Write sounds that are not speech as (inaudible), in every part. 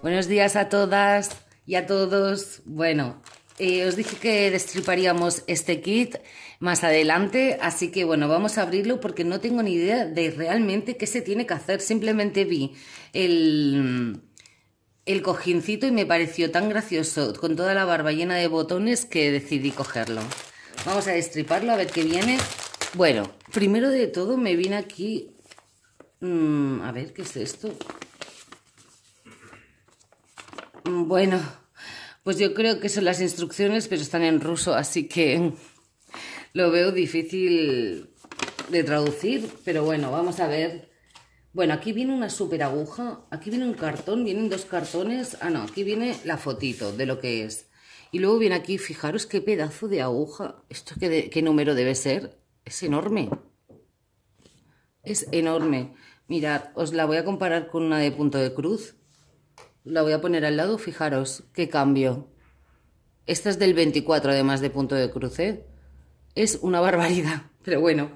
Buenos días a todas y a todos. Bueno, eh, os dije que destriparíamos este kit más adelante, así que bueno, vamos a abrirlo porque no tengo ni idea de realmente qué se tiene que hacer. Simplemente vi el, el cojincito y me pareció tan gracioso con toda la barba llena de botones que decidí cogerlo. Vamos a destriparlo a ver qué viene. Bueno, primero de todo me viene aquí... Mm, a ver, ¿qué es esto? Mm, bueno, pues yo creo que son las instrucciones, pero están en ruso, así que lo veo difícil de traducir, pero bueno, vamos a ver. Bueno, aquí viene una super aguja, aquí viene un cartón, vienen dos cartones. Ah, no, aquí viene la fotito de lo que es. Y luego viene aquí, fijaros qué pedazo de aguja. ¿Esto qué, qué número debe ser? Es enorme. Es enorme. Mirad, os la voy a comparar con una de punto de cruz la voy a poner al lado, fijaros qué cambio. Esta es del 24 además de punto de cruce. Es una barbaridad, (laughs) pero bueno.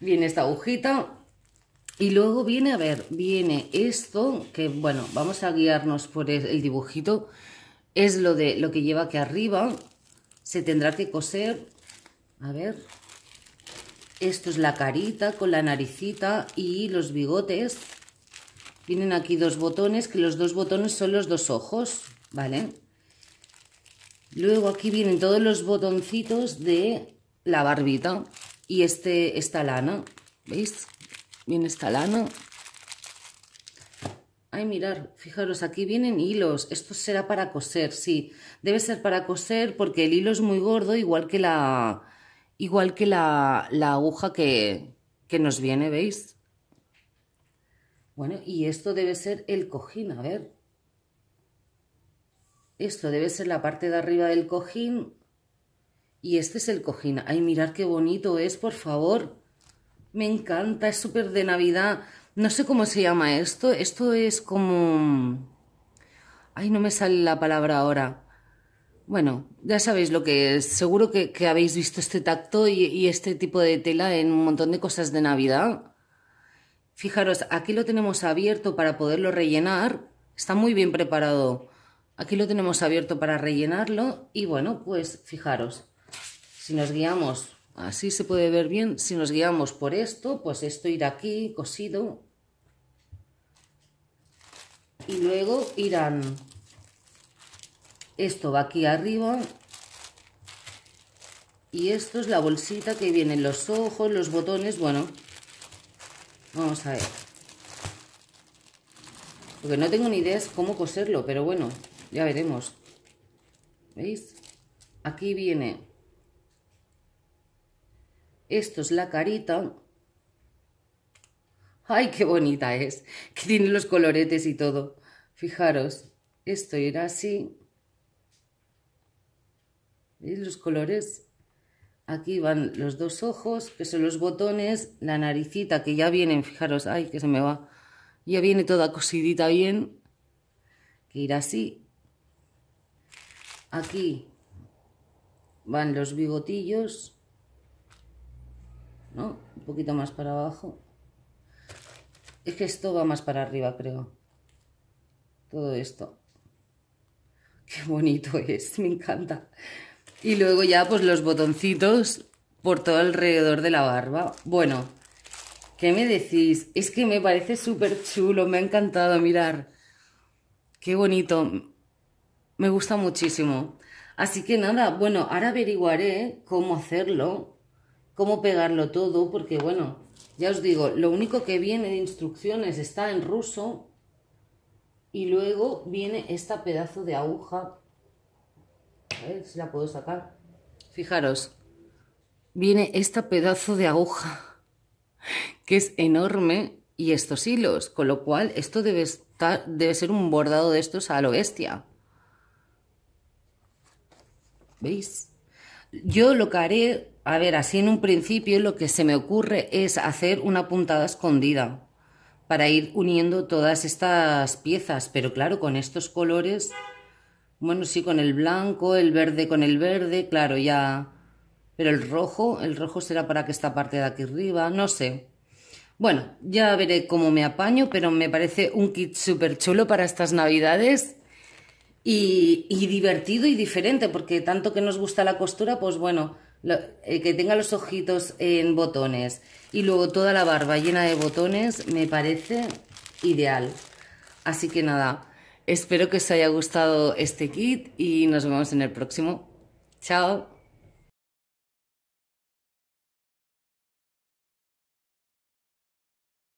Viene esta agujita. Y luego viene, a ver, viene esto, que bueno, vamos a guiarnos por el dibujito. Es lo, de, lo que lleva aquí arriba. Se tendrá que coser. A ver. Esto es la carita con la naricita y los bigotes Vienen aquí dos botones, que los dos botones son los dos ojos, ¿vale? Luego aquí vienen todos los botoncitos de la barbita y este, esta lana, ¿veis? Viene esta lana. Ay, mirar, fijaros, aquí vienen hilos. Esto será para coser, sí. Debe ser para coser porque el hilo es muy gordo, igual que la, igual que la, la aguja que, que nos viene, ¿veis? Bueno, y esto debe ser el cojín, a ver. Esto debe ser la parte de arriba del cojín. Y este es el cojín. Ay, mirad qué bonito es, por favor. Me encanta, es súper de Navidad. No sé cómo se llama esto. Esto es como... Ay, no me sale la palabra ahora. Bueno, ya sabéis lo que es. Seguro que, habéis visto este tacto y, y este tipo de tela en un montón de cosas de Navidad. Fijaros, aquí lo tenemos abierto para poderlo rellenar. Está muy bien preparado. Aquí lo tenemos abierto para rellenarlo. Y bueno, pues fijaros, si nos guiamos, así se puede ver bien, si nos guiamos por esto, pues esto irá aquí, cosido. Y luego irán... Esto va aquí arriba. Y esto es la bolsita que vienen los ojos, los botones, bueno, Vamos a ver. porque no tengo ni idea es cómo coserlo, pero bueno, ya veremos. ¿Veis? Aquí viene. Esto es la carita. ¡Ay, qué bonita es! (laughs) Que tiene los coloretes y todo. Fijaros, esto era así. ¿Veis los colores? Aquí van los dos ojos, que son los botones, la naricita, que ya vienen, fijaros, ay, que se me va. Ya viene toda cosidita bien, que irá así. Aquí van los bigotillos, ¿no? Un poquito más para abajo. Es que esto va más para arriba, creo. Todo esto. Qué bonito es, me encanta. Y luego ya pues los botoncitos por todo alrededor de la barba. Bueno, ¿qué me decís? Es que me parece súper chulo, me ha encantado mirar. Qué bonito. Me gusta muchísimo. Así que nada, bueno, ahora averiguaré cómo hacerlo, cómo pegarlo todo, porque bueno, ya os digo, lo único que viene de instrucciones está en ruso y luego viene esta pedazo de aguja ¿eh? si la puedo sacar. Fijaros, viene esta pedazo de aguja, que es enorme, y estos hilos, con lo cual esto debe, estar, debe ser un bordado de estos a lo bestia. ¿Veis? Yo lo que haré, a ver, así en un principio lo que se me ocurre es hacer una puntada escondida para ir uniendo todas estas piezas, pero claro, con estos colores... Bueno, sí, con el blanco, el verde con el verde, claro, ya. Pero el rojo, el rojo será para que esta parte de aquí arriba, no sé. Bueno, ya veré cómo me apaño, pero me parece un kit súper chulo para estas navidades. Y, y, divertido y diferente, porque tanto que nos gusta la costura, pues bueno, eh, que tenga los ojitos en botones y luego toda la barba llena de botones me parece ideal. Así que nada, Espero que os haya gustado este kit y nos vemos en el próximo. Chao.